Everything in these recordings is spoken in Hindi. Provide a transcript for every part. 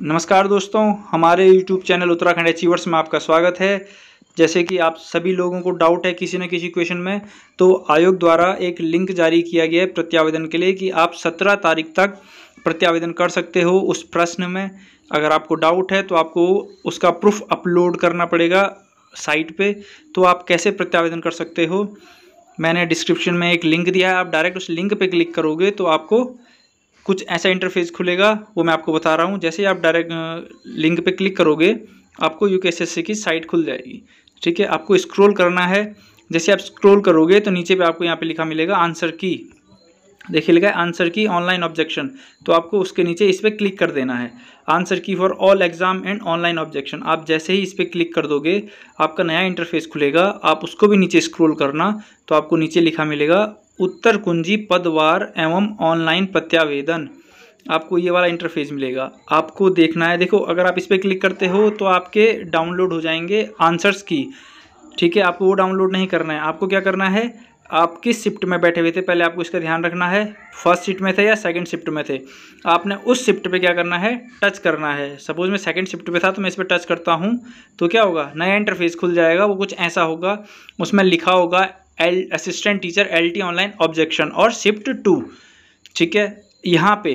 नमस्कार दोस्तों हमारे YouTube चैनल उत्तराखंड अचीवर्स में आपका स्वागत है जैसे कि आप सभी लोगों को डाउट है किसी न किसी क्वेश्चन में तो आयोग द्वारा एक लिंक जारी किया गया है प्रत्यावेदन के लिए कि आप 17 तारीख तक प्रत्यावेदन कर सकते हो उस प्रश्न में अगर आपको डाउट है तो आपको उसका प्रूफ अपलोड करना पड़ेगा साइट पर तो आप कैसे प्रत्यावेदन कर सकते हो मैंने डिस्क्रिप्शन में एक लिंक दिया है आप डायरेक्ट उस लिंक पर क्लिक करोगे तो आपको कुछ ऐसा इंटरफेस खुलेगा वो मैं आपको बता रहा हूँ जैसे ही आप डायरेक्ट लिंक पर क्लिक करोगे आपको यू की साइट खुल जाएगी ठीक है आपको स्क्रोल करना है जैसे आप स्क्रोल करोगे तो नीचे पे आपको यहाँ पे लिखा मिलेगा आंसर की देखिए लिखा है आंसर की ऑनलाइन ऑब्जेक्शन तो आपको उसके नीचे इस पर क्लिक कर देना है answer key for all exam and online objection आप जैसे ही इस पर क्लिक कर दोगे आपका नया इंटरफेस खुलेगा आप उसको भी नीचे स्क्रॉल करना तो आपको नीचे लिखा मिलेगा उत्तर कुंजी पदवार एवं ऑनलाइन प्रत्यावेदन आपको ये वाला इंटरफेस मिलेगा आपको देखना है देखो अगर आप इस पर क्लिक करते हो तो आपके डाउनलोड हो जाएंगे आंसर्स की ठीक है आपको वो डाउनलोड नहीं करना है आपको क्या करना है आप किस शिफ्ट में बैठे हुए थे पहले आपको इसका ध्यान रखना है फर्स्ट शिफ्ट में थे या सेकंड शिफ्ट में थे आपने उस शिफ्ट पे क्या करना है टच करना है सपोज मैं सेकंड शिफ्ट पे था तो मैं इस पर टच करता हूँ तो क्या होगा नया इंटरफेस खुल जाएगा वो कुछ ऐसा होगा उसमें लिखा होगा L assistant teacher LT online objection और शिफ्ट टू ठीक है यहाँ पे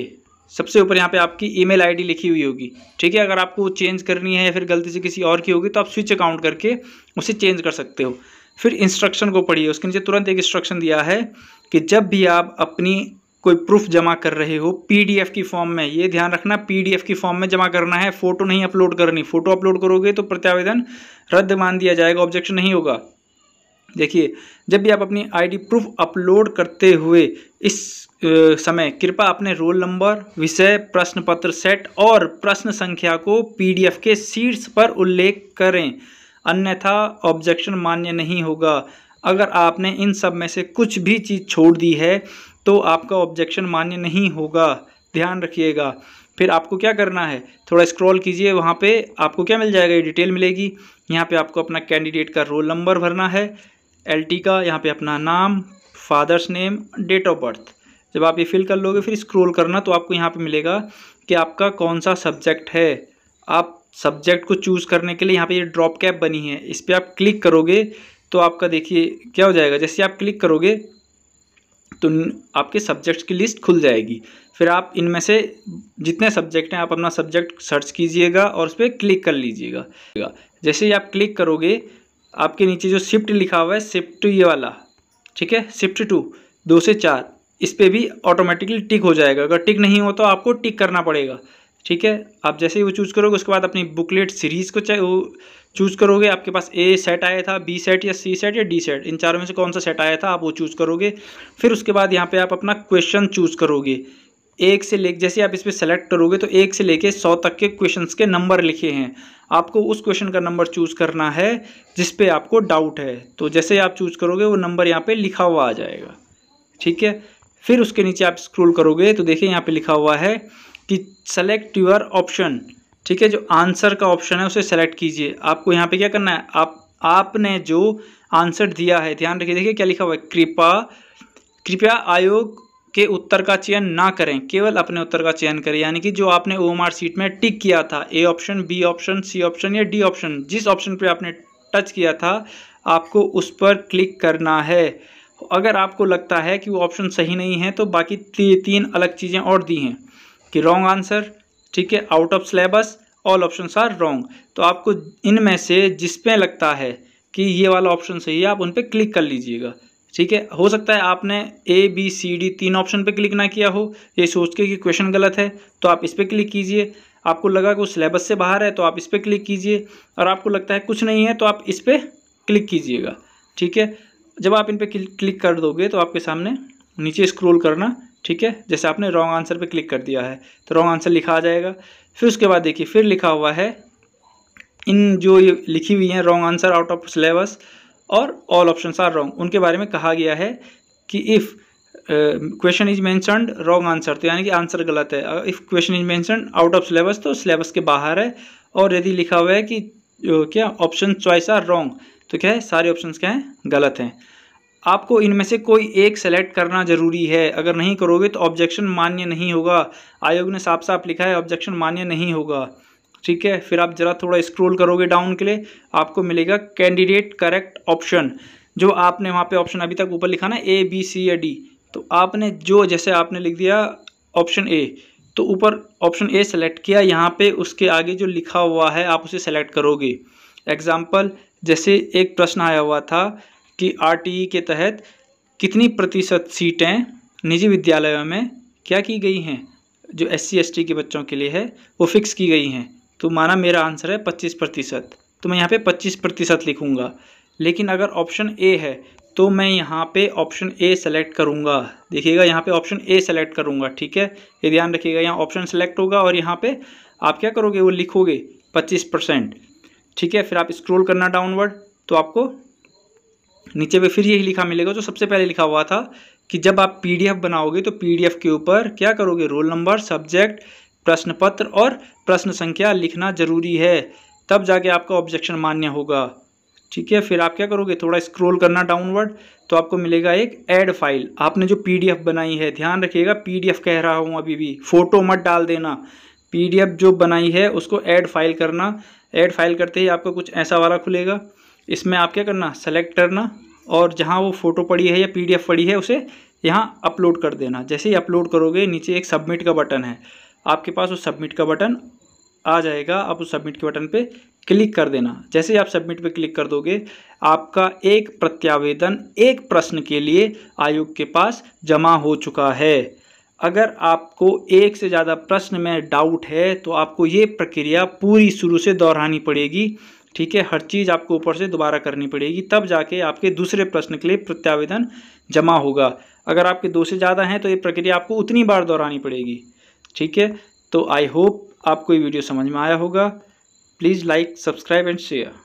सबसे ऊपर यहाँ पे आपकी ईमेल आईडी लिखी हुई होगी ठीक है अगर आपको चेंज करनी है या फिर गलती से किसी और की होगी तो आप स्विच अकाउंट करके उसे चेंज कर सकते हो फिर इंस्ट्रक्शन को पढ़िए उसके नीचे तुरंत एक इंस्ट्रक्शन दिया है कि जब भी आप अपनी कोई प्रूफ जमा कर रहे हो पीडीएफ की फॉर्म में ये ध्यान रखना पीडीएफ की फॉर्म में जमा करना है फोटो नहीं अपलोड करनी फोटो अपलोड करोगे तो प्रत्यावेदन रद्द मान दिया जाएगा ऑब्जेक्शन नहीं होगा देखिए जब भी आप अपनी आईडी प्रूफ अपलोड करते हुए इस समय कृपया अपने रोल नंबर विषय प्रश्न पत्र सेट और प्रश्न संख्या को पीडीएफ के शीर्ष पर उल्लेख करें अन्यथा ऑब्जेक्शन मान्य नहीं होगा अगर आपने इन सब में से कुछ भी चीज़ छोड़ दी है तो आपका ऑब्जेक्शन मान्य नहीं होगा ध्यान रखिएगा फिर आपको क्या करना है थोड़ा स्क्रॉल कीजिए वहाँ पे आपको क्या मिल जाएगा ये डिटेल मिलेगी यहाँ पे आपको अपना कैंडिडेट का रोल नंबर भरना है एल का यहाँ पे अपना नाम father's name date of birth जब आप ये फिल कर लोगे फिर स्क्रॉल करना तो आपको यहाँ पे मिलेगा कि आपका कौन सा सब्जेक्ट है आप सब्जेक्ट को चूज़ करने के लिए यहाँ पे ये यह ड्रॉप कैप बनी है इस पर आप क्लिक करोगे तो आपका देखिए क्या हो जाएगा जैसे आप क्लिक करोगे तो आपके सब्जेक्ट्स की लिस्ट खुल जाएगी फिर आप इनमें से जितने सब्जेक्ट हैं आप अपना सब्जेक्ट सर्च कीजिएगा और उस पर क्लिक कर लीजिएगा जैसे ही आप क्लिक करोगे आपके नीचे जो शिफ्ट लिखा हुआ है शिफ्ट ये वाला ठीक है शिफ्ट टू दो से चार इस पर भी ऑटोमेटिकली टिक हो जाएगा अगर टिक नहीं हो तो आपको टिक करना पड़ेगा ठीक है आप जैसे ही वो चूज़ करोगे उसके बाद अपनी बुकलेट सीरीज़ को चाहे चूज़ करोगे आपके पास ए सेट आया था बी सेट या सी सेट या डी सेट इन चारों में से कौन सा सेट आया था आप वो चूज़ करोगे फिर उसके बाद यहाँ पे आप अपना क्वेश्चन चूज़ करोगे एक से ले जैसे आप इस पर सेलेक्ट करोगे तो एक से लेके सौ तक के क्वेश्चंस के नंबर लिखे हैं आपको उस क्वेश्चन का नंबर चूज़ करना है जिस पे आपको डाउट है तो जैसे आप चूज़ करोगे वो नंबर यहाँ पे लिखा हुआ आ जाएगा ठीक है फिर उसके नीचे आप स्क्रोल करोगे तो देखिए यहाँ पे लिखा हुआ है कि सेलेक्ट यूर ऑप्शन ठीक है जो आंसर का ऑप्शन है उसे सेलेक्ट कीजिए आपको यहाँ पर क्या करना है आप आपने जो आंसर दिया है ध्यान रखिए देखिए क्या लिखा हुआ है कृपा कृपया आयोग के उत्तर का चयन ना करें केवल अपने उत्तर का चयन करें यानी कि जो आपने ओ सीट में टिक किया था A option B option C option या डी ऑप्शन जिस ऑप्शन पर आपने टच किया था आपको उस पर क्लिक करना है अगर आपको लगता है कि वो ऑप्शन सही नहीं है तो बाकी ती, तीन अलग चीज़ें और दी हैं कि रॉन्ग आंसर ठीक है out of syllabus all option are wrong तो आपको इनमें से जिसपे लगता है कि ये वाला ऑप्शन सही है आप उन पर क्लिक कर लीजिएगा ठीक है हो सकता है आपने ए बी सी डी तीन ऑप्शन पे क्लिक ना किया हो ये सोच के कि क्वेश्चन गलत है तो आप इस पर क्लिक कीजिए आपको लगा कि वो सिलेबस से बाहर है तो आप इस पर क्लिक कीजिए और आपको लगता है कुछ नहीं है तो आप इस पर क्लिक कीजिएगा ठीक है जब आप इन पर क्लिक कर दोगे तो आपके सामने नीचे स्क्रोल करना ठीक है जैसे आपने रॉन्ग आंसर पर क्लिक कर दिया है तो रॉन्ग आंसर लिखा आ जाएगा फिर उसके बाद देखिए फिर लिखा हुआ है इन जो ये लिखी हुई हैं wrong answer out of syllabus और ऑल ऑप्शन आर रॉन्ग उनके बारे में कहा गया है कि if question is mentioned wrong answer तो यानी कि आंसर गलत है if question is mentioned out of syllabus तो सिलेबस के बाहर है और यदि लिखा हुआ है कि क्या ऑप्शन चॉइस आर रॉन्ग तो क्या है सारे ऑप्शन क्या हैं गलत हैं आपको इनमें से कोई एक सेलेक्ट करना ज़रूरी है अगर नहीं करोगे तो ऑब्जेक्शन मान्य नहीं होगा आयोग ने साफ साफ लिखा है ऑब्जेक्शन मान्य नहीं होगा ठीक है फिर आप ज़रा थोड़ा स्क्रॉल करोगे डाउन के लिए आपको मिलेगा कैंडिडेट करेक्ट ऑप्शन जो आपने वहाँ पे ऑप्शन अभी तक ऊपर लिखा ना ए बी सी या डी तो आपने जो जैसे आपने लिख दिया ऑप्शन ए तो ऊपर ऑप्शन ए सेलेक्ट किया यहाँ पे उसके आगे जो लिखा हुआ है आप उसे सेलेक्ट करोगे एग्जाम्पल जैसे एक प्रश्न आया हुआ था कि आर e के तहत कितनी प्रतिशत सीटें निजी विद्यालयों में क्या की गई हैं जो एस सी के बच्चों के लिए है वो फिक्स की गई हैं तो माना मेरा आंसर है पच्चीस प्रतिशत तो मैं यहाँ पे पच्चीस प्रतिशत लिखूँगा लेकिन अगर ऑप्शन ए है तो मैं यहाँ पे ऑप्शन ए सेलेक्ट करूँगा देखिएगा यहाँ पे ऑप्शन ए सेलेक्ट करूँगा ठीक है ये ध्यान रखिएगा यहाँ ऑप्शन सेलेक्ट होगा और यहाँ पे आप क्या करोगे वो लिखोगे पच्चीस परसेंट ठीक है फिर आप स्क्रोल करना डाउनवर्ड तो आपको नीचे पे फिर यही लिखा मिलेगा जो सबसे पहले लिखा हुआ था कि जब आप पीडीएफ बनाओगे तो पीडीएफ के ऊपर क्या करोगे रोल नंबर सब्जेक्ट प्रश्न पत्र और प्रश्न संख्या लिखना ज़रूरी है तब जाके आपका ऑब्जेक्शन मान्य होगा ठीक है फिर आप क्या करोगे थोड़ा स्क्रॉल करना डाउनवर्ड तो आपको मिलेगा एक ऐड फाइल आपने जो पीडीएफ बनाई है ध्यान रखिएगा पीडीएफ कह रहा हूँ अभी भी फ़ोटो मत डाल देना पीडीएफ जो बनाई है उसको ऐड फाइल करना ऐड फाइल करते ही आपका कुछ ऐसा वाला खुलेगा इसमें आप क्या करना सेलेक्ट करना और जहाँ वो फ़ोटो पड़ी है या पी पड़ी है उसे यहाँ अपलोड कर देना जैसे ही अपलोड करोगे नीचे एक सबमिट का बटन है आपके पास उस सबमिट का बटन आ जाएगा आप उस सबमिट के बटन पे क्लिक कर देना जैसे ही आप सबमिट पे क्लिक कर दोगे आपका एक प्रत्यावेदन एक प्रश्न के लिए आयोग के पास जमा हो चुका है अगर आपको एक से ज़्यादा प्रश्न में डाउट है तो आपको ये प्रक्रिया पूरी शुरू से दोहरानी पड़ेगी ठीक है हर चीज़ आपको ऊपर से दोबारा करनी पड़ेगी तब जाके आपके दूसरे प्रश्न के लिए प्रत्यावेदन जमा होगा अगर आपके दो से ज़्यादा हैं तो ये प्रक्रिया आपको उतनी बार दोहरानी पड़ेगी ठीक है तो आई होप आपको ये वीडियो समझ में आया होगा please like subscribe and share